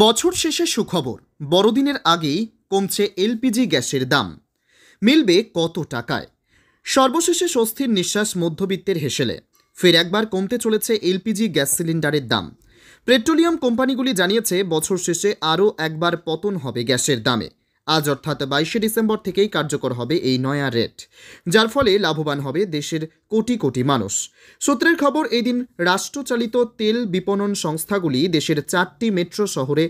বছর শেষে সুখবর বড়দিনের আগেই কমছে এলপিজি গ্যাসের দাম মিলবে কত টাকায় সর্বশেষে স্বস্তির নিঃশ্বাস মধ্যবিত্তের হেসেলে ফের একবার কমতে চলেছে এলপিজি গ্যাস সিলিন্ডারের দাম পেট্রোলিয়াম কোম্পানিগুলি জানিয়েছে বছর শেষে আরও একবার পতন হবে গ্যাসের দামে আজ অর্থাৎ বাইশে ডিসেম্বর থেকেই কার্যকর হবে এই নয়া রেট যার ফলে লাভবান হবে দেশের কোটি কোটি মানুষ সূত্রের খবর দিন রাষ্ট্রচালিত তেল বিপণন সংস্থাগুলি দেশের চারটি মেট্রো শহরে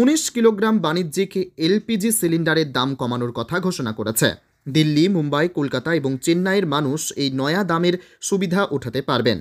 উনিশ কিলোগ্রাম বাণিজ্যিক এলপিজি সিলিন্ডারের দাম কমানোর কথা ঘোষণা করেছে দিল্লি মুম্বাই কলকাতা এবং চেন্নাইয়ের মানুষ এই নয়া দামের সুবিধা ওঠাতে পারবেন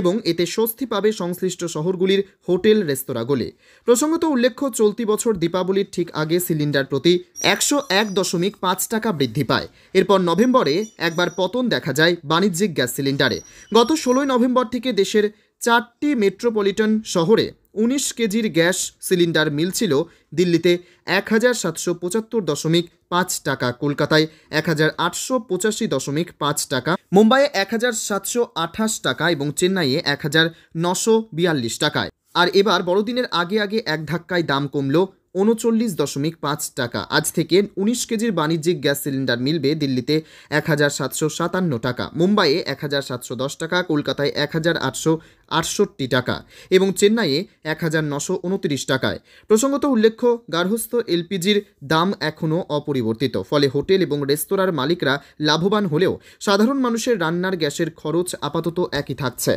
এবং এতে স্বস্তি পাবে সংশ্লিষ্ট শহরগুলির হোটেল রেস্তোরাঁগুলি প্রসঙ্গত উল্লেখ্য চলতি বছর দীপাবলির ঠিক আগে সিলিন্ডার প্রতি একশো এক দশমিক পাঁচ টাকা বৃদ্ধি পায় এরপর নভেম্বরে একবার পতন দেখা যায় বাণিজ্যিক গ্যাস সিলিন্ডারে গত ষোলোই নভেম্বর থেকে দেশের চারটি মেট্রোপলিটন শহরে উনিশ কেজির গ্যাস সিলিন্ডার মিল ছিল দিল্লিতে এক হাজার সাতশো পঁচাত্তর দশমিক পাঁচ টাকা কলকাতায় এক হাজার আটশো পঁচাশি দশমিক পাঁচ টাকা মুম্বাইয়ে এক হাজার সাতশো আঠাশ টাকা এবং চেন্নাইয়ে এক হাজার নশো বিয়াল্লিশ টাকায় আর এবার বড়দিনের আগে আগে এক ধাক্কায় দাম কমল উনচল্লিশ দশমিক পাঁচ টাকা আজ থেকে উনিশ কেজির বাণিজ্যিক গ্যাস সিলিন্ডার মিলবে দিল্লিতে এক হাজার সাতশো সাতান্ন টাকা মুম্বাইয়ে এক হাজার সাতশো দশ টাকা কলকাতায় এক হাজার আটশো আটষট্টি টাকা এবং চেন্নাইয়ে এক হাজার নশো উনত্রিশ টাকায় প্রসঙ্গত উল্লেখ্য গার্হস্থ্য এলপিজির দাম এখনও অপরিবর্তিত ফলে হোটেল এবং রেস্তোরাঁর মালিকরা লাভবান হলেও সাধারণ মানুষের রান্নার গ্যাসের খরচ আপাতত একই থাকছে